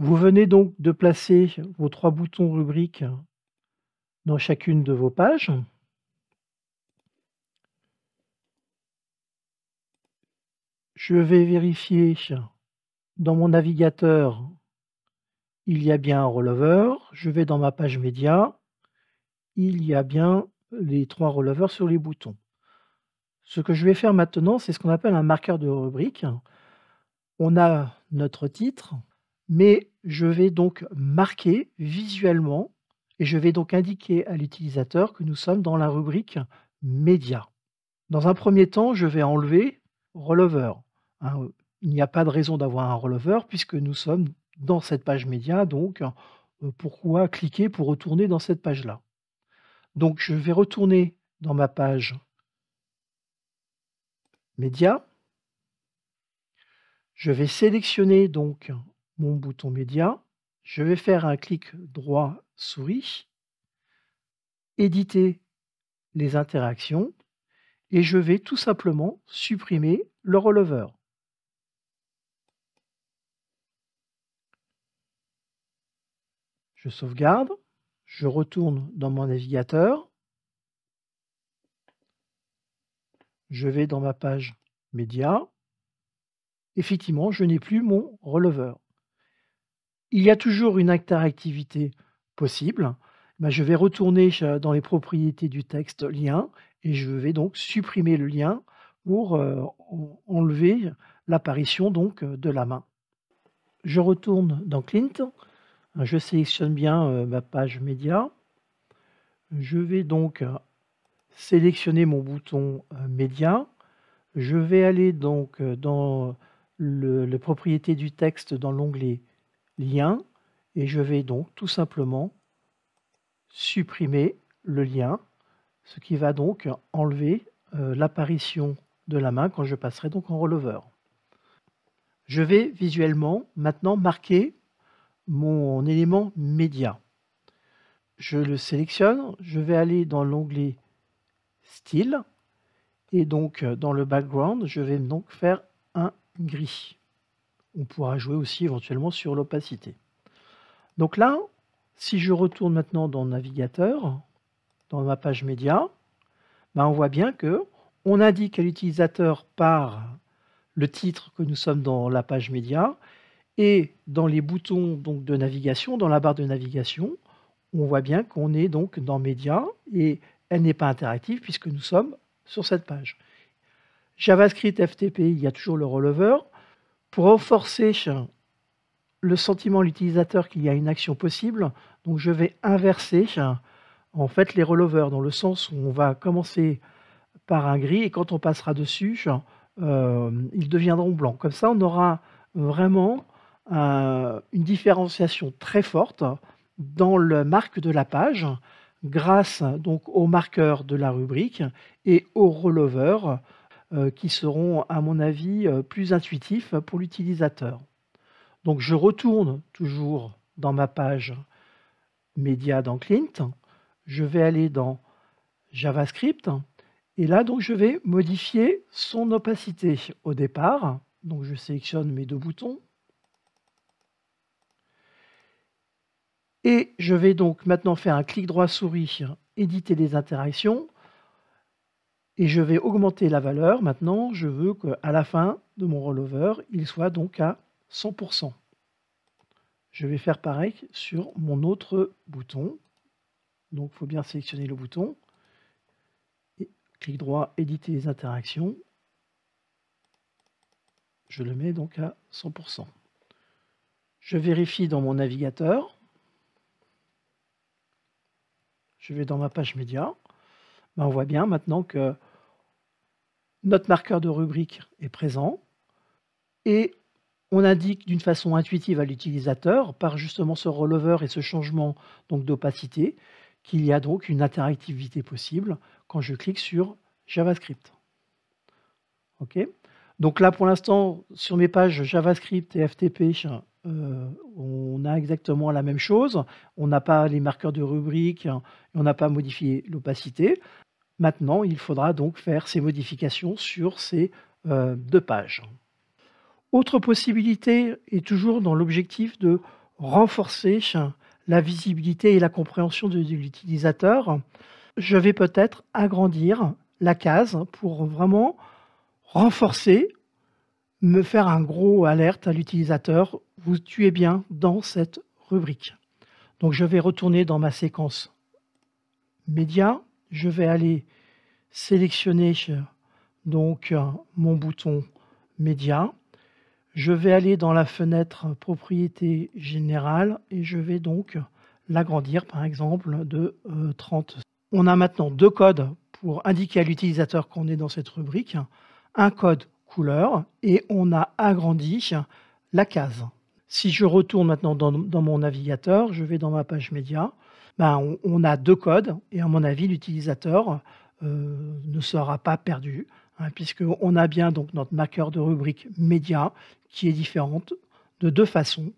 Vous venez donc de placer vos trois boutons rubriques dans chacune de vos pages. Je vais vérifier dans mon navigateur, il y a bien un rollover. Je vais dans ma page média, il y a bien les trois rollovers sur les boutons. Ce que je vais faire maintenant, c'est ce qu'on appelle un marqueur de rubrique. On a notre titre, mais je vais donc marquer visuellement et je vais donc indiquer à l'utilisateur que nous sommes dans la rubrique Média. Dans un premier temps, je vais enlever Rollover. Hein, il n'y a pas de raison d'avoir un Rollover puisque nous sommes dans cette page Média, donc euh, pourquoi cliquer pour retourner dans cette page-là Donc je vais retourner dans ma page Média. Je vais sélectionner donc mon bouton média, je vais faire un clic droit souris, éditer les interactions et je vais tout simplement supprimer le releveur. Je sauvegarde, je retourne dans mon navigateur, je vais dans ma page média, effectivement je n'ai plus mon releveur il y a toujours une interactivité possible. Bah, je vais retourner dans les propriétés du texte lien et je vais donc supprimer le lien pour euh, enlever l'apparition donc euh, de la main. Je retourne dans Clint. Je sélectionne bien euh, ma page média. Je vais donc sélectionner mon bouton média. Je vais aller donc dans les propriétés du texte dans l'onglet lien et je vais donc tout simplement supprimer le lien, ce qui va donc enlever euh, l'apparition de la main quand je passerai donc en rollover. Je vais visuellement maintenant marquer mon élément média. Je le sélectionne, je vais aller dans l'onglet style et donc euh, dans le background, je vais donc faire un gris on pourra jouer aussi éventuellement sur l'opacité. Donc là, si je retourne maintenant dans navigateur, dans ma page média, ben on voit bien que on indique à l'utilisateur par le titre que nous sommes dans la page média et dans les boutons donc de navigation, dans la barre de navigation, on voit bien qu'on est donc dans média et elle n'est pas interactive puisque nous sommes sur cette page. JavaScript FTP, il y a toujours le releveur. Pour renforcer le sentiment de l'utilisateur qu'il y a une action possible, donc je vais inverser en fait les rollovers dans le sens où on va commencer par un gris et quand on passera dessus, euh, ils deviendront blancs. Comme ça, on aura vraiment euh, une différenciation très forte dans le marque de la page grâce donc au marqueur de la rubrique et au rollover euh, qui seront, à mon avis, euh, plus intuitifs pour l'utilisateur. Donc je retourne toujours dans ma page média dans Clint, je vais aller dans JavaScript, et là donc je vais modifier son opacité au départ. Donc je sélectionne mes deux boutons. Et je vais donc maintenant faire un clic droit souris, éditer les interactions et je vais augmenter la valeur. Maintenant, je veux qu'à la fin de mon rollover, il soit donc à 100%. Je vais faire pareil sur mon autre bouton. Donc, il faut bien sélectionner le bouton. clic droit, éditer les interactions. Je le mets donc à 100%. Je vérifie dans mon navigateur. Je vais dans ma page média. Ben, on voit bien maintenant que notre marqueur de rubrique est présent et on indique d'une façon intuitive à l'utilisateur, par justement ce rollover et ce changement d'opacité, qu'il y a donc une interactivité possible quand je clique sur JavaScript. OK donc là, pour l'instant, sur mes pages JavaScript et FTP, euh, on a exactement la même chose. On n'a pas les marqueurs de rubrique, et on n'a pas modifié l'opacité. Maintenant, il faudra donc faire ces modifications sur ces euh, deux pages. Autre possibilité est toujours dans l'objectif de renforcer la visibilité et la compréhension de, l'utilisateur. Je vais peut-être agrandir la case pour vraiment renforcer, me faire un gros alerte à l'utilisateur, vous tuez bien dans cette rubrique. Donc je vais retourner dans ma séquence médias je vais aller sélectionner donc mon bouton média. Je vais aller dans la fenêtre propriété générale et je vais donc l'agrandir par exemple de 30. Euh, on a maintenant deux codes pour indiquer à l'utilisateur qu'on est dans cette rubrique, un code couleur et on a agrandi la case. Si je retourne maintenant dans, dans mon navigateur, je vais dans ma page média, ben, on, a deux codes et à mon avis, l'utilisateur euh, ne sera pas perdu hein, puisque puisqu'on a bien donc notre marqueur de rubrique média qui est différente de deux façons.